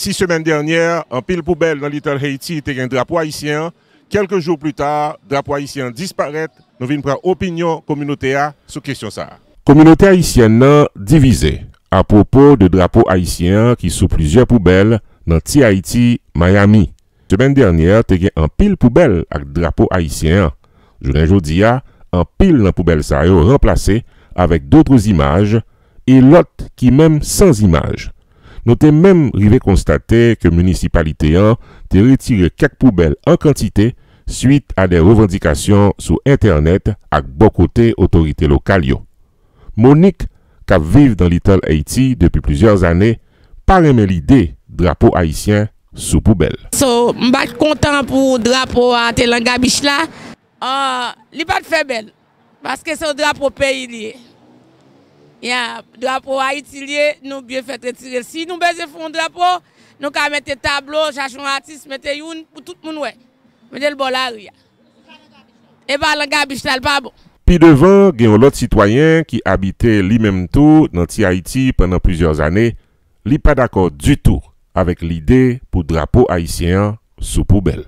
Si semen dernyer, an pil poubel nan Little Haiti te gen drapo Haitien, kelke jou plou ta, drapo Haitien disparet, nou vin pran opinyon kominote a sou kesyon sa. Kominote Haitien nan divize. A propos de drapo Haitien ki sou plizye poubel nan T.I.T. Miami, semen dernyer te gen an pil poubel ak drapo Haitien. Jounen jou diya, an pil nan poubel sa yo remplase avèk doutrouz imaj, e lot ki menm sans imaj. Nou te men rive konstate ke municipalite yon te retire kek poubel en kantite suite a de revendikasyon sou internet ak bokote otorite lokal yo. Monique, ka vive dan Little Haiti depi plusieurs ane, pare men lide drapo Haitien sou poubel. So, mbak kontan pou drapo a te langa bich la, euh, li pat febel, baske sou drapo peyi liye. Il y a un drapeau haïtien, nous bien fait retirer. Si nous faisons un drapeau, nous allons mettre des tableaux, chercher un artiste, mettre un pour tout le monde. Mais c'est le bon là. Et pas le gabiche, c'est pas bon. Puis devant, il y a un citoyen qui habitait lui-même tout dans Haïti pendant plusieurs années. Il n'est pas d'accord du tout avec l'idée pour drapeau haïtien sous poubelle.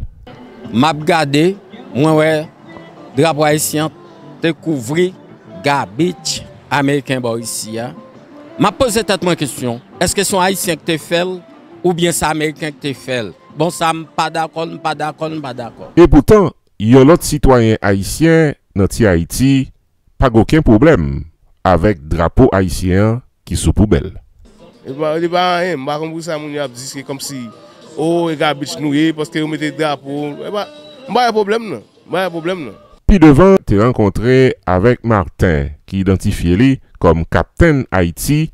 Je regardé, moi, le drapeau haïtien, te couvrir, haïtien. Ameriken bo yisi ya. Ma pose tate mwen kestyon. Eske son Haitien ki te fel ou bien sa Ameriken ki te fel. Bon sa m pa dakon, m pa dakon, m pa dakon. E boutan, yon lot sitwoyen Haitien nan ti Haiti pa goken poublem avek drapo Haitien ki sou poubel. E ba, e ba, e, m bakon bousa mouni ap diske kom si, o, oh, e ga bich nouye poske ou mette drapo. E ba, m ba yon poublem nan. Pi devan, te renkontre avek Martin, ki identifye li kom kapten Haïti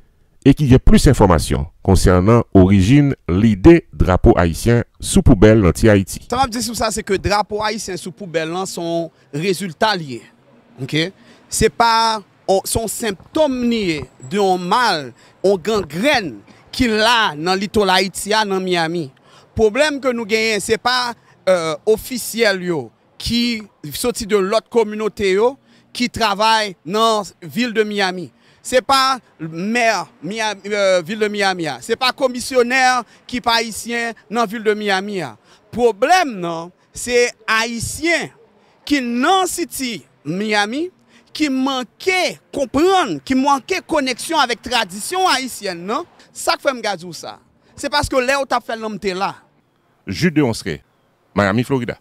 e ki ge plus informasyon konsyè anan orijin li de drapo Haïtien sou poubel nan ti Haïti. Sa m ap de sou sa se ke drapo Haïtien sou poubel nan son rezultat liye. Ok? Se pa son symptome liye de an mal, an gangren ki la nan litol Haïtia nan Miami. Problem ke nou genye, se pa euh, ofisyel yo ki soti de lot komunote yo qui travaille dans la ville de Miami. Ce n'est pas maire euh, ville de Miami. Hein. Ce n'est pas commissionnaire qui est haïtien dans la ville de Miami. Le hein. problème, non, c'est haïtien qui dans City Miami qui manquait comprendre, qui manquait connexion avec la tradition haïtienne. Non? Ça fait ça. C'est parce que là où tu fait l'homme là. Jude de Miami, Florida.